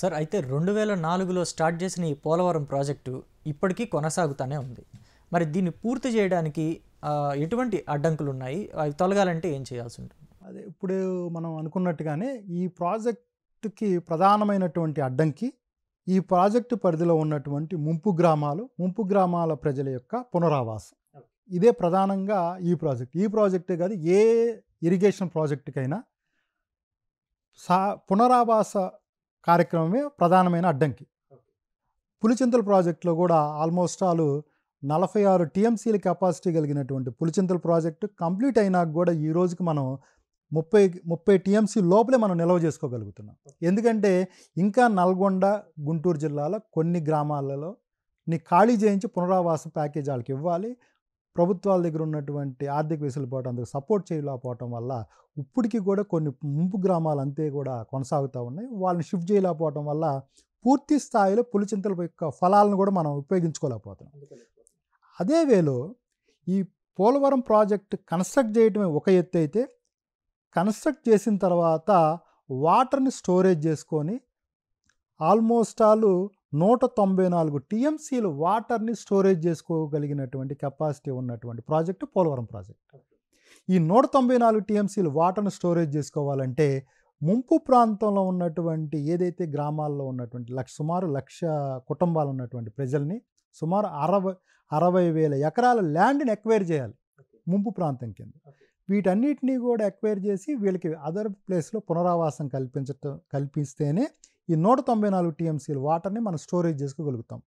sir అయితే రెండు వేల నాలుగులో స్టార్ట్ చేసిన ఈ పోలవరం ప్రాజెక్టు ఇప్పటికీ కొనసాగుతూనే ఉంది మరి దీన్ని పూర్తి చేయడానికి ఎటువంటి అడ్డంకులు ఉన్నాయి అవి తొలగాలంటే ఏం చేయాల్సి ఉంటుంది అదే ఇప్పుడు మనం అనుకున్నట్టుగానే ఈ ప్రాజెక్టుకి ప్రధానమైనటువంటి అడ్డంకి ఈ ప్రాజెక్టు పరిధిలో ఉన్నటువంటి ముంపు గ్రామాలు ముంపు గ్రామాల ప్రజల యొక్క పునరావాసం ఇదే ప్రధానంగా ఈ ప్రాజెక్ట్ ఈ ప్రాజెక్టే కాదు ఏ ఇరిగేషన్ ప్రాజెక్టుకైనా సా పునరావాస కార్యక్రమమే ప్రధానమైన అడ్డంకి పులిచింతల ప్రాజెక్టులో కూడా ఆల్మోస్ట్ ఆల్ నలభై ఆరు టీఎంసీల కెపాసిటీ కలిగినటువంటి పులిచింతల ప్రాజెక్టు కంప్లీట్ అయినాక కూడా ఈ రోజుకి మనం ముప్పై ముప్పై టీఎంసీ లోపలే మనం నిల్వ చేసుకోగలుగుతున్నాం ఎందుకంటే ఇంకా నల్గొండ గుంటూరు జిల్లాలో కొన్ని గ్రామాలలో నీ ఖాళీ చేయించి పునరావాస ప్యాకేజ్ వాళ్ళకి ఇవ్వాలి ప్రభుత్వాల దగ్గర ఉన్నటువంటి ఆర్థిక వెసులుబాటు అందుకు సపోర్ట్ చేయలేకపోవటం వల్ల ఇప్పటికీ కూడా కొన్ని ముంపు గ్రామాలు అంతే కూడా కొనసాగుతూ ఉన్నాయి వాళ్ళని షిఫ్ట్ చేయలేకపోవటం వల్ల పూర్తి స్థాయిలో పులిచింతల యొక్క ఫలాలను కూడా మనం ఉపయోగించుకోలేకపోతున్నాం అదే వేలో ఈ పోలవరం ప్రాజెక్ట్ కన్స్ట్రక్ట్ చేయటమే ఒక ఎత్తు అయితే కన్స్ట్రక్ట్ చేసిన తర్వాత వాటర్ని స్టోరేజ్ చేసుకొని ఆల్మోస్ట్ ఆలు నూట తొంభై నాలుగు టీఎంసీలు వాటర్ని స్టోరేజ్ చేసుకోగలిగినటువంటి కెపాసిటీ ఉన్నటువంటి ప్రాజెక్టు పోలవరం ప్రాజెక్ట్ ఈ నూట తొంభై నాలుగు టీఎంసీలు వాటర్ను స్టోరేజ్ చేసుకోవాలంటే ముంపు ప్రాంతంలో ఉన్నటువంటి ఏదైతే గ్రామాల్లో ఉన్నటువంటి లక్ష సుమారు లక్ష కుటుంబాలు ఉన్నటువంటి ప్రజల్ని సుమారు అరవై అరవై వేల ఎకరాల ల్యాండ్ని ఎక్వైర్ చేయాలి ముంపు ప్రాంతం కింద వీటన్నిటినీ కూడా ఎక్వైర్ చేసి వీళ్ళకి అదర్ ప్లేస్లో పునరావాసం కల్పించటం కల్పిస్తేనే ఈ నూట తొంభై నాలుగు టీఎంసీల వాటర్ని మనం స్టోరేజ్ చేసుకోగలుగుతాం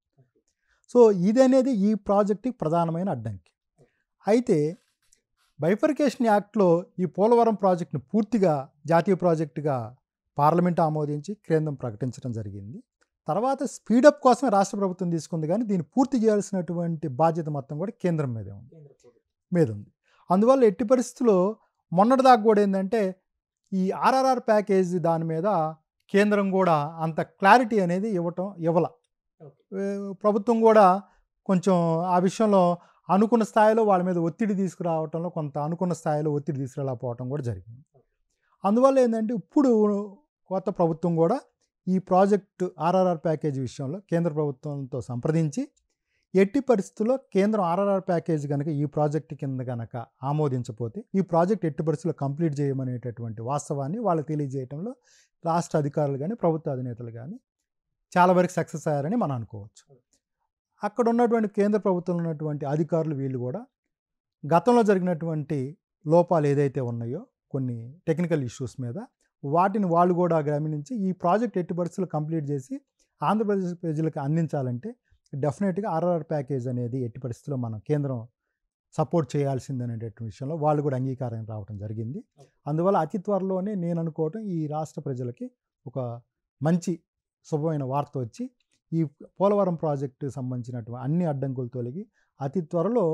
సో ఇదనేది ఈ ప్రాజెక్టుకి ప్రధానమైన అడ్డంకి అయితే బైఫర్కేషన్ యాక్ట్లో ఈ పోలవరం ప్రాజెక్టును పూర్తిగా జాతీయ ప్రాజెక్టుగా పార్లమెంట్ ఆమోదించి కేంద్రం ప్రకటించడం జరిగింది తర్వాత స్పీడప్ కోసమే రాష్ట్ర ప్రభుత్వం తీసుకుంది కానీ దీన్ని పూర్తి చేయాల్సినటువంటి బాధ్యత మొత్తం కూడా కేంద్రం మీదే ఉంది మీద ఉంది అందువల్ల ఎట్టి పరిస్థితుల్లో మొన్నటిదాకా కూడా ఏంటంటే ఈ ఆర్ఆర్ఆర్ ప్యాకేజీ దాని మీద కేంద్రం కూడా అంత క్లారిటీ అనేది ఇవ్వటం ఇవ్వాల ప్రభుత్వం కూడా కొంచెం ఆ విషయంలో అనుకున్న స్థాయిలో వాళ్ళ మీద ఒత్తిడి తీసుకురావటంలో కొంత అనుకున్న స్థాయిలో ఒత్తిడి తీసుకురాకపోవటం కూడా జరిగింది అందువల్ల ఏంటంటే ఇప్పుడు కొత్త ప్రభుత్వం కూడా ఈ ప్రాజెక్టు ఆర్ఆర్ఆర్ ప్యాకేజ్ విషయంలో కేంద్ర ప్రభుత్వంతో సంప్రదించి ఎట్టి పరిస్థితుల్లో కేంద్రం ఆర్ఆర్ఆర్ ప్యాకేజ్ కనుక ఈ ప్రాజెక్టు కింద కనుక ఆమోదించపోతే ఈ ప్రాజెక్ట్ ఎట్టి పరిస్థితుల్లో కంప్లీట్ చేయమనేటటువంటి వాస్తవాన్ని వాళ్ళు తెలియజేయడంలో రాష్ట్ర అధికారులు కానీ ప్రభుత్వ అధినేతలు కానీ చాలా వరకు సక్సెస్ అయ్యారని మనం అనుకోవచ్చు అక్కడ ఉన్నటువంటి కేంద్ర ప్రభుత్వంలో ఉన్నటువంటి అధికారులు వీళ్ళు కూడా గతంలో జరిగినటువంటి లోపాలు ఏదైతే ఉన్నాయో కొన్ని టెక్నికల్ ఇష్యూస్ మీద వాటిని వాళ్ళు కూడా గమనించి ఈ ప్రాజెక్ట్ ఎట్టి పరిస్థితులు కంప్లీట్ చేసి ఆంధ్రప్రదేశ్ ప్రజలకు అందించాలంటే డెఫినెట్గా ఆర్ఆర్ ప్యాకేజ్ అనేది ఎట్టి పరిస్థితుల్లో మనం కేంద్రం సపోర్ట్ చేయాల్సిందనే విషయంలో వాళ్ళు కూడా అంగీకారం రావడం జరిగింది అందువల్ల అతి త్వరలోనే నేను అనుకోవటం ఈ రాష్ట్ర ప్రజలకి ఒక మంచి శుభమైన వార్త వచ్చి ఈ పోలవరం ప్రాజెక్టు సంబంధించినటువంటి అన్ని అడ్డంకులు తొలగి అతి త్వరలో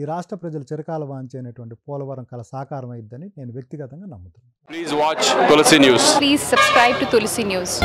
ఈ రాష్ట్ర ప్రజలు చిరకాల వాంచైనటువంటి పోలవరం కళ సాకారం అయిద్దని నేను వ్యక్తిగతంగా నమ్ముతున్నాను please watch Tulasi news please subscribe to Tulasi news